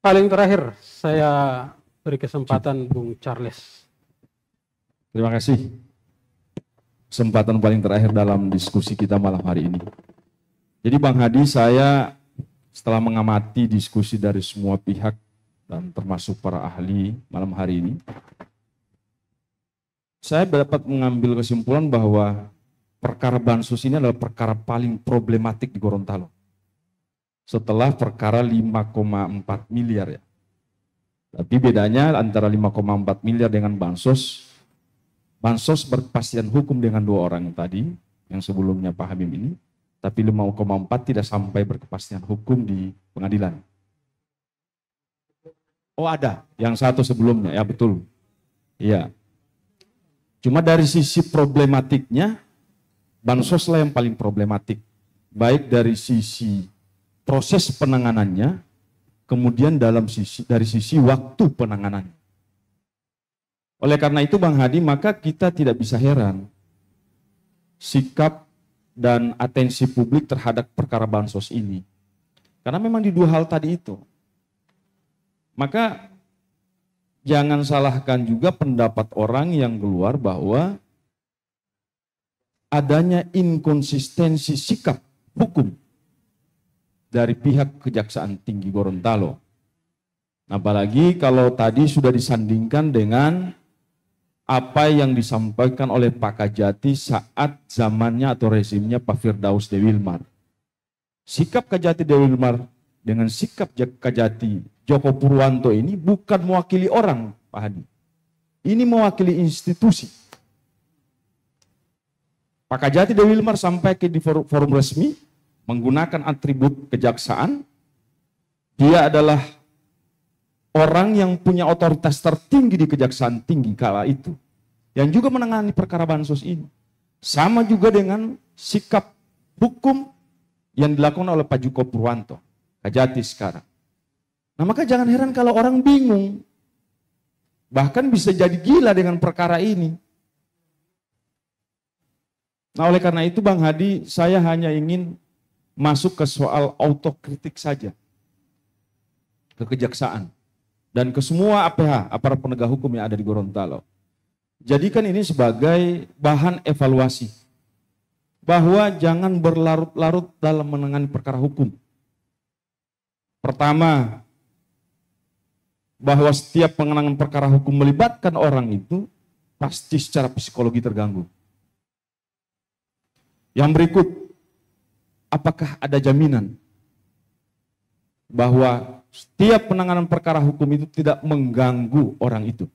paling terakhir saya beri kesempatan Bung Charles. Terima kasih. Kesempatan paling terakhir dalam diskusi kita malam hari ini. Jadi Bang Hadi, saya setelah mengamati diskusi dari semua pihak dan termasuk para ahli malam hari ini, saya dapat mengambil kesimpulan bahwa perkara bansos ini adalah perkara paling problematik di Gorontalo setelah perkara 5,4 miliar ya. Tapi bedanya antara 5,4 miliar dengan bansos, bansos berpastian hukum dengan dua orang tadi yang sebelumnya Pak Habib ini, tapi 5,4 tidak sampai berkepastian hukum di pengadilan. Oh ada, yang satu sebelumnya, ya betul. Iya. Cuma dari sisi problematiknya, bansoslah yang paling problematik. Baik dari sisi proses penanganannya, kemudian dalam sisi dari sisi waktu penanganannya. Oleh karena itu Bang Hadi, maka kita tidak bisa heran sikap dan atensi publik terhadap perkara bansos ini. Karena memang di dua hal tadi itu. Maka jangan salahkan juga pendapat orang yang keluar bahwa adanya inkonsistensi sikap hukum dari pihak Kejaksaan Tinggi Gorontalo. Apalagi kalau tadi sudah disandingkan dengan apa yang disampaikan oleh Pak Kajati saat zamannya atau rezimnya Pak Firdaus Dewilmar. Sikap Kajati Dewilmar dengan sikap Kajati Joko Purwanto ini bukan mewakili orang, Pak Hadi. Ini mewakili institusi. Pak Kajati Dewilmar sampai ke di forum resmi, menggunakan atribut kejaksaan, dia adalah orang yang punya otoritas tertinggi di kejaksaan tinggi kala itu, yang juga menangani perkara bansos ini. Sama juga dengan sikap hukum yang dilakukan oleh Pak Joko Purwanto, Kajati sekarang. Nah maka jangan heran kalau orang bingung, bahkan bisa jadi gila dengan perkara ini. Nah oleh karena itu Bang Hadi, saya hanya ingin masuk ke soal autokritik saja. Kekejaksaan. Dan ke semua APH, aparat penegak hukum yang ada di Gorontalo. Jadikan ini sebagai bahan evaluasi. Bahwa jangan berlarut-larut dalam menangani perkara hukum. Pertama, bahwa setiap pengenangan perkara hukum melibatkan orang itu pasti secara psikologi terganggu. Yang berikut, apakah ada jaminan bahwa setiap penanganan perkara hukum itu tidak mengganggu orang itu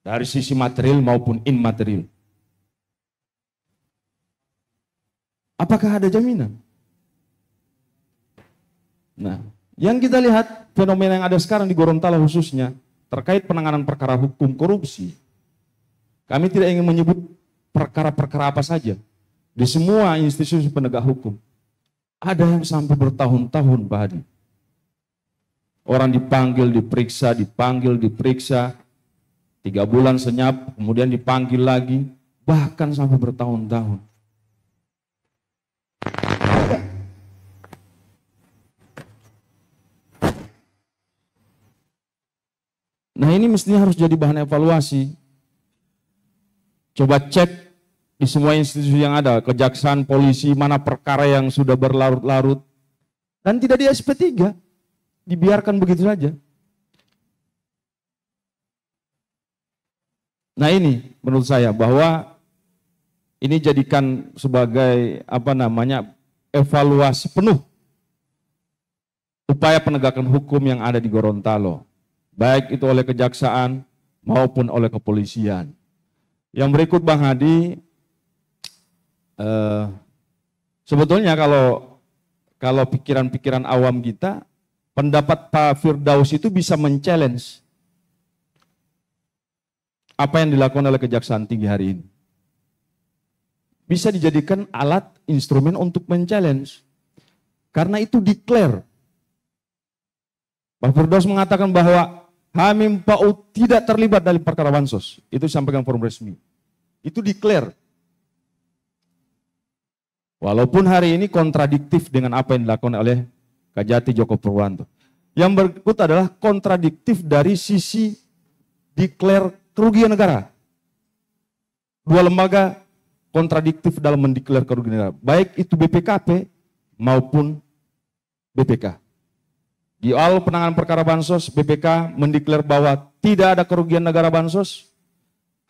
dari sisi material maupun immaterial. Apakah ada jaminan? Nah, yang kita lihat fenomena yang ada sekarang di Gorontalo khususnya terkait penanganan perkara hukum korupsi. Kami tidak ingin menyebut perkara-perkara apa saja, di semua institusi penegak hukum. Ada yang sampai bertahun-tahun Pak Orang dipanggil, diperiksa, dipanggil, diperiksa. Tiga bulan senyap, kemudian dipanggil lagi. Bahkan sampai bertahun-tahun. Nah ini mestinya harus jadi bahan evaluasi. Coba cek di semua institusi yang ada, kejaksaan, polisi, mana perkara yang sudah berlarut-larut, dan tidak di SP3, dibiarkan begitu saja. Nah ini menurut saya bahwa ini jadikan sebagai apa namanya evaluasi penuh upaya penegakan hukum yang ada di Gorontalo, baik itu oleh kejaksaan maupun oleh kepolisian. Yang berikut Bang Hadi, Eh, sebetulnya kalau kalau pikiran-pikiran awam kita, pendapat Pak Firdaus itu bisa men-challenge apa yang dilakukan oleh kejaksaan tinggi hari ini. Bisa dijadikan alat instrumen untuk men-challenge. Karena itu declare. Pak Firdaus mengatakan bahwa Hamim Paud tidak terlibat dalam perkara Bansos. Itu disampaikan forum resmi. Itu declare. Walaupun hari ini kontradiktif dengan apa yang dilakukan oleh Kajati Joko Purwanto. Yang berikut adalah kontradiktif dari sisi deklar kerugian negara. Dua lembaga kontradiktif dalam mendeklar kerugian negara, baik itu BPKP maupun BPK. Di awal penanganan perkara bansos, BPK mendeklar bahwa tidak ada kerugian negara bansos,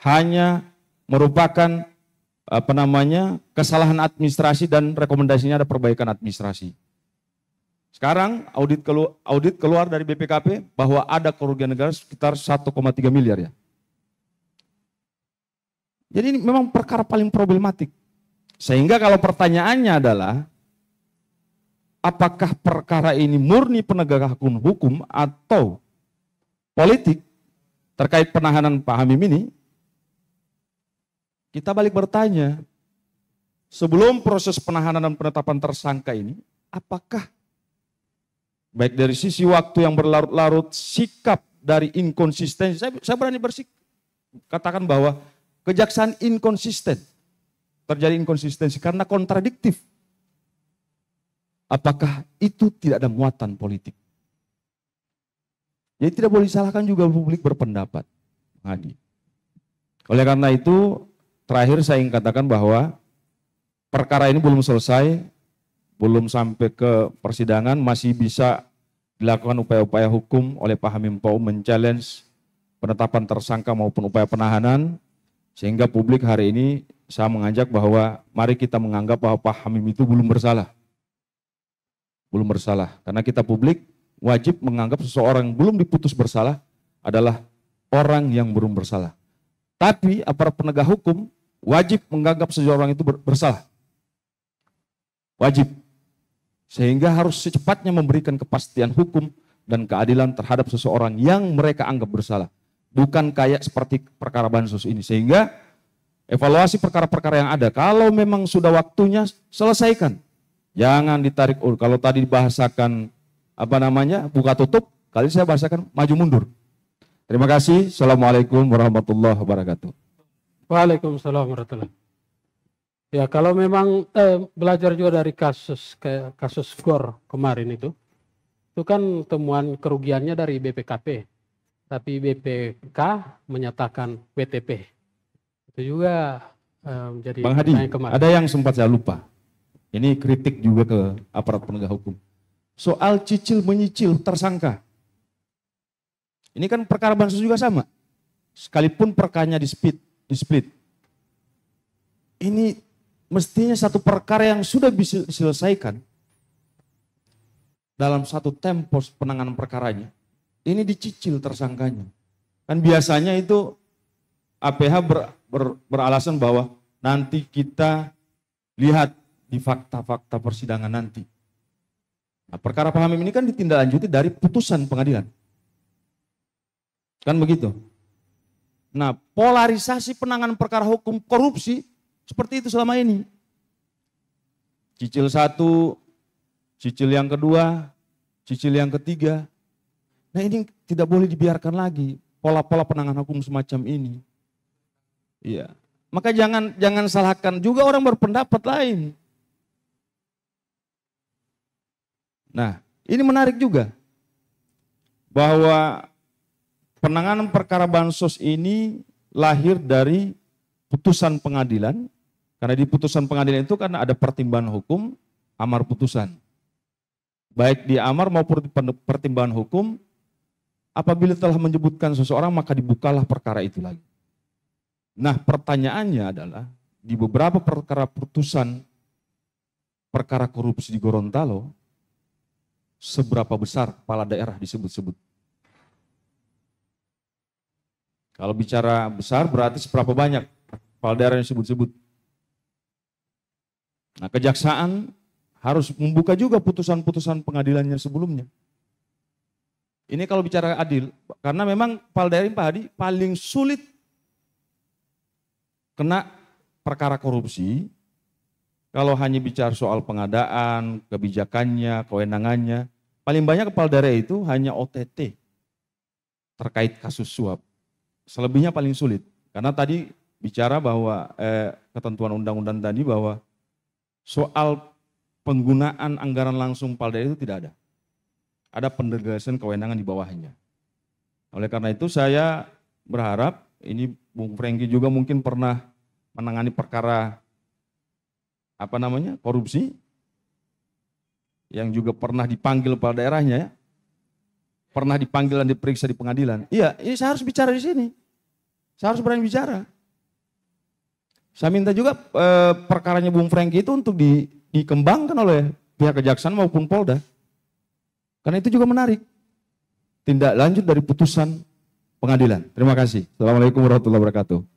hanya merupakan apa namanya kesalahan administrasi dan rekomendasinya ada perbaikan administrasi. Sekarang audit kelu, audit keluar dari BPKP bahwa ada kerugian negara sekitar 1,3 miliar ya. Jadi ini memang perkara paling problematik. Sehingga kalau pertanyaannya adalah apakah perkara ini murni penegakan hukum, hukum atau politik terkait penahanan Pak Hamim ini, kita balik bertanya, sebelum proses penahanan dan penetapan tersangka ini, apakah baik dari sisi waktu yang berlarut-larut, sikap dari inkonsistensi, saya, saya berani bersik katakan bahwa kejaksaan inkonsisten, terjadi inkonsistensi karena kontradiktif. Apakah itu tidak ada muatan politik? Jadi tidak boleh disalahkan juga publik berpendapat. Hadi. Oleh karena itu, Terakhir saya ingin katakan bahwa perkara ini belum selesai, belum sampai ke persidangan, masih bisa dilakukan upaya-upaya hukum oleh Pak Hamim Pau men penetapan tersangka maupun upaya penahanan, sehingga publik hari ini saya mengajak bahwa mari kita menganggap bahwa Pak Hamim itu belum bersalah. Belum bersalah, karena kita publik wajib menganggap seseorang yang belum diputus bersalah adalah orang yang belum bersalah. Tapi aparat penegak hukum wajib menganggap seseorang itu bersalah. Wajib. Sehingga harus secepatnya memberikan kepastian hukum dan keadilan terhadap seseorang yang mereka anggap bersalah. Bukan kayak seperti perkara Bansos ini. Sehingga evaluasi perkara-perkara yang ada. Kalau memang sudah waktunya, selesaikan. Jangan ditarik ulur. Oh, kalau tadi dibahasakan apa namanya buka tutup, kali saya bahasakan maju mundur. Terima kasih. Assalamualaikum warahmatullahi wabarakatuh. Waalaikumsalam warahmatullahi wabarakatuh. Ya kalau memang eh, belajar juga dari kasus kayak kasus GOR kemarin itu, itu kan temuan kerugiannya dari BPKP, tapi BPK menyatakan WTP. Itu juga eh, menjadi Bang Hadi, kemarin. ada yang sempat saya lupa. Ini kritik juga ke aparat penegak hukum. Soal cicil menyicil tersangka. Ini kan perkara bansos juga sama. Sekalipun perkanya di speed, di split. Ini mestinya satu perkara yang sudah bisa diselesaikan dalam satu tempo penanganan perkaranya. Ini dicicil tersangkanya. Kan biasanya itu APH ber, ber, beralasan bahwa nanti kita lihat di fakta-fakta persidangan nanti. Nah, perkara paham ini kan ditindaklanjuti dari putusan pengadilan. Kan begitu. Nah, polarisasi penanganan perkara hukum korupsi seperti itu selama ini. Cicil satu, cicil yang kedua, cicil yang ketiga. Nah ini tidak boleh dibiarkan lagi pola-pola penanganan hukum semacam ini. Iya. Maka jangan jangan salahkan juga orang berpendapat lain. Nah, ini menarik juga bahwa penanganan perkara bansos ini lahir dari putusan pengadilan. Karena di putusan pengadilan itu karena ada pertimbangan hukum, amar putusan. Baik di amar maupun di pertimbangan hukum, apabila telah menyebutkan seseorang maka dibukalah perkara itu lagi. Nah pertanyaannya adalah di beberapa perkara putusan perkara korupsi di Gorontalo, seberapa besar kepala daerah disebut-sebut? Kalau bicara besar berarti seberapa banyak kepala daerah yang disebut-sebut. Nah kejaksaan harus membuka juga putusan-putusan pengadilannya sebelumnya. Ini kalau bicara adil, karena memang kepala daerah Pak Hadi paling sulit kena perkara korupsi. Kalau hanya bicara soal pengadaan, kebijakannya, kewenangannya, paling banyak kepala daerah itu hanya OTT terkait kasus suap selebihnya paling sulit. Karena tadi bicara bahwa eh, ketentuan undang-undang tadi bahwa soal penggunaan anggaran langsung Palda itu tidak ada. Ada pendegasan kewenangan di bawahnya. Oleh karena itu saya berharap ini Bung Franky juga mungkin pernah menangani perkara apa namanya korupsi yang juga pernah dipanggil kepala daerahnya ya pernah dipanggil dan diperiksa di pengadilan. Iya, ini saya harus bicara di sini. Saya harus berani bicara. Saya minta juga e, perkaranya Bung Franky itu untuk di, dikembangkan oleh pihak kejaksaan maupun Polda. Karena itu juga menarik. Tindak lanjut dari putusan pengadilan. Terima kasih. Assalamualaikum warahmatullahi wabarakatuh.